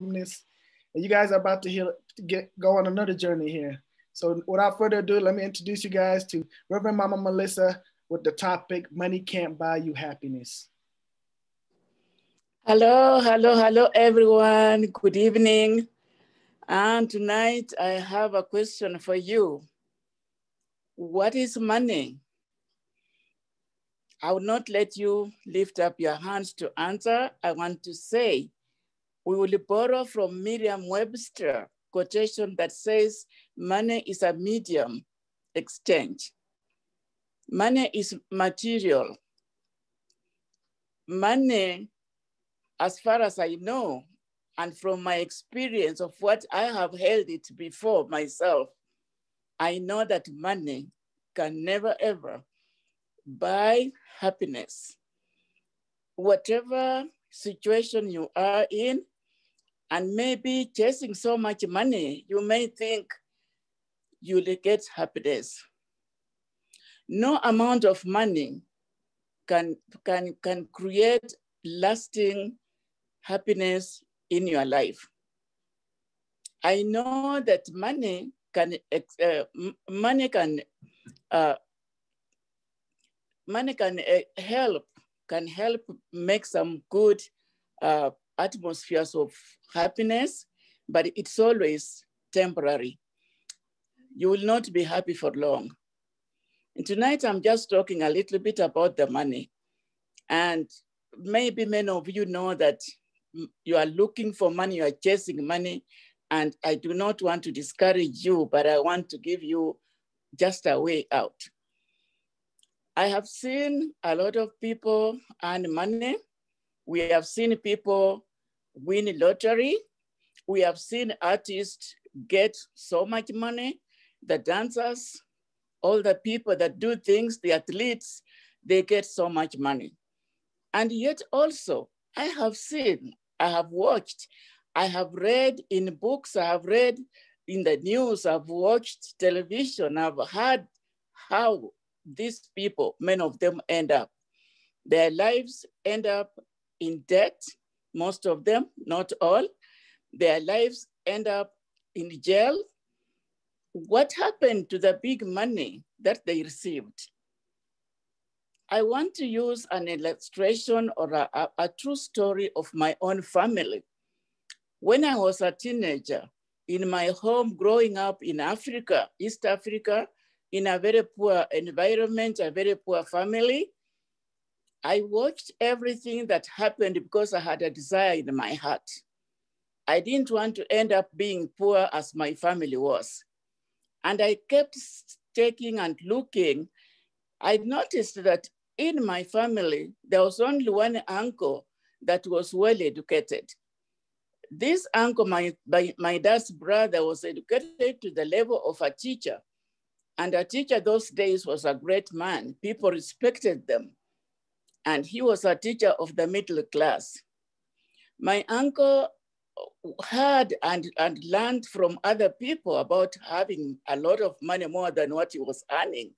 this. And you guys are about to hear, get go on another journey here. So without further ado, let me introduce you guys to Reverend Mama Melissa with the topic Money Can't Buy You Happiness. Hello, hello, hello, everyone. Good evening. And tonight I have a question for you. What is money? I will not let you lift up your hands to answer. I want to say we will borrow from Merriam Webster quotation that says, money is a medium exchange. Money is material. Money, as far as I know, and from my experience of what I have held it before myself, I know that money can never ever buy happiness. Whatever situation you are in, and maybe chasing so much money, you may think you'll get happiness. No amount of money can, can, can create lasting happiness in your life. I know that money can uh, money can uh, money can uh, help can help make some good uh, atmospheres of happiness, but it's always temporary. You will not be happy for long. And tonight I'm just talking a little bit about the money. And maybe many of you know that you are looking for money, you are chasing money. And I do not want to discourage you, but I want to give you just a way out. I have seen a lot of people earn money we have seen people win lottery. We have seen artists get so much money, the dancers, all the people that do things, the athletes, they get so much money. And yet also, I have seen, I have watched, I have read in books, I have read in the news, I've watched television, I've heard how these people, many of them end up. Their lives end up in debt, most of them, not all. Their lives end up in jail. What happened to the big money that they received? I want to use an illustration or a, a, a true story of my own family. When I was a teenager, in my home growing up in Africa, East Africa, in a very poor environment, a very poor family, I watched everything that happened because I had a desire in my heart. I didn't want to end up being poor as my family was. And I kept taking and looking. I noticed that in my family, there was only one uncle that was well educated. This uncle, my, my, my dad's brother, was educated to the level of a teacher. And a teacher those days was a great man. People respected them and he was a teacher of the middle class. My uncle heard and, and learned from other people about having a lot of money more than what he was earning.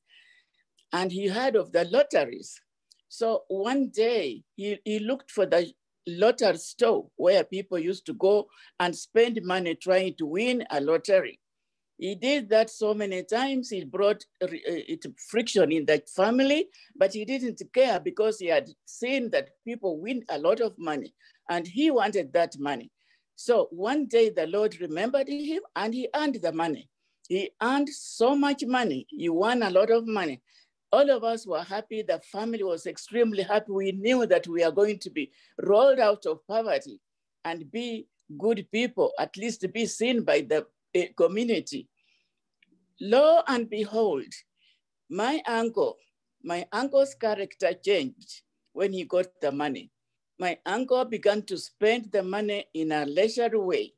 And he heard of the lotteries. So one day he, he looked for the lottery store where people used to go and spend money trying to win a lottery. He did that so many times. He brought uh, it friction in that family, but he didn't care because he had seen that people win a lot of money and he wanted that money. So one day the Lord remembered him and he earned the money. He earned so much money. He won a lot of money. All of us were happy. The family was extremely happy. We knew that we are going to be rolled out of poverty and be good people, at least be seen by the community. Lo and behold, my uncle, my uncle's character changed when he got the money. My uncle began to spend the money in a leisure way.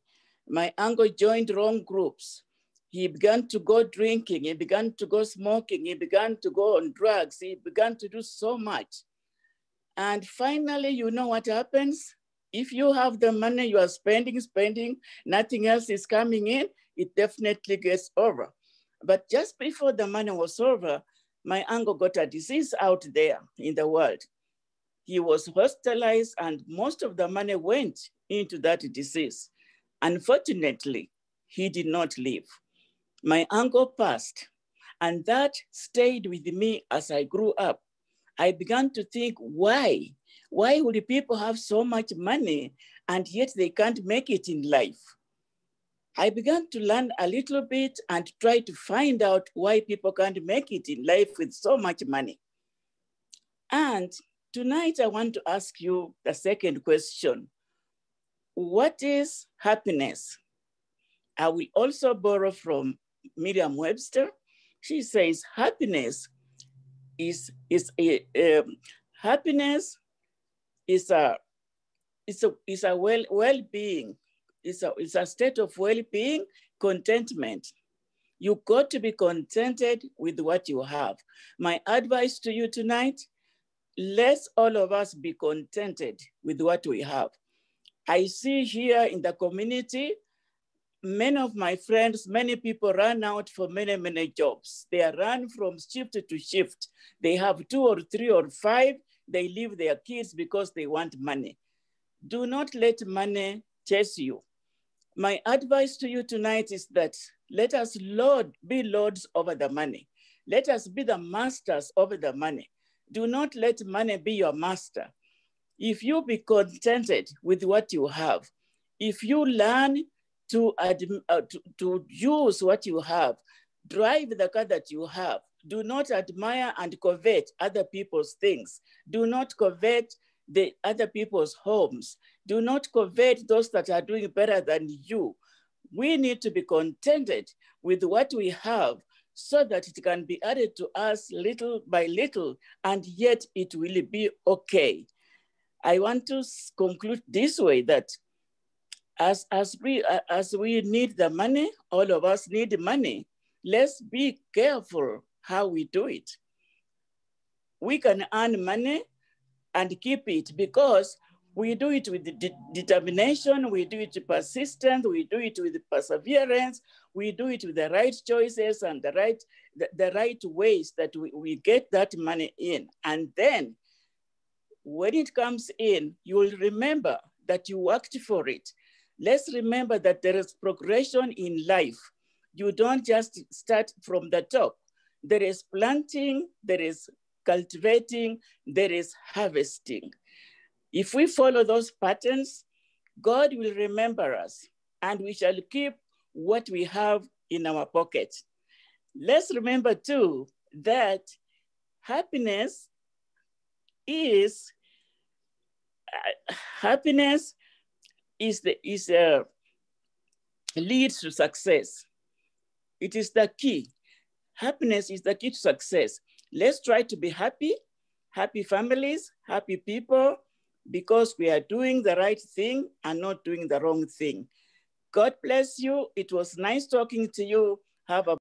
My uncle joined wrong groups. He began to go drinking. He began to go smoking. He began to go on drugs. He began to do so much. And finally, you know what happens? If you have the money you are spending, spending, nothing else is coming in, it definitely gets over. But just before the money was over, my uncle got a disease out there in the world. He was hospitalized and most of the money went into that disease. Unfortunately, he did not live. My uncle passed and that stayed with me as I grew up. I began to think, why? Why would people have so much money and yet they can't make it in life? I began to learn a little bit and try to find out why people can't make it in life with so much money. And tonight I want to ask you the second question. What is happiness? I will also borrow from Merriam Webster. She says happiness is, is a, eh, eh, um, happiness is a, is a, is a well, well-being it's a, it's a state of well being, contentment. You got to be contented with what you have. My advice to you tonight let's all of us be contented with what we have. I see here in the community, many of my friends, many people run out for many, many jobs. They run from shift to shift. They have two or three or five. They leave their kids because they want money. Do not let money chase you. My advice to you tonight is that let us lord, be lords over the money. Let us be the masters over the money. Do not let money be your master. If you be contented with what you have, if you learn to, uh, to, to use what you have, drive the car that you have, do not admire and covet other people's things. Do not covet the other people's homes. Do not covet those that are doing better than you. We need to be contented with what we have so that it can be added to us little by little, and yet it will be okay. I want to conclude this way that as, as, we, as we need the money, all of us need money, let's be careful how we do it. We can earn money and keep it because we do it with de determination, we do it with persistence, we do it with perseverance, we do it with the right choices and the right, the, the right ways that we, we get that money in. And then when it comes in, you will remember that you worked for it. Let's remember that there is progression in life. You don't just start from the top. There is planting, there is cultivating, there is harvesting. If we follow those patterns, God will remember us and we shall keep what we have in our pocket. Let's remember too that happiness is uh, happiness is the is a uh, leads to success. It is the key. Happiness is the key to success. Let's try to be happy, happy families, happy people, because we are doing the right thing and not doing the wrong thing. God bless you. It was nice talking to you. Have a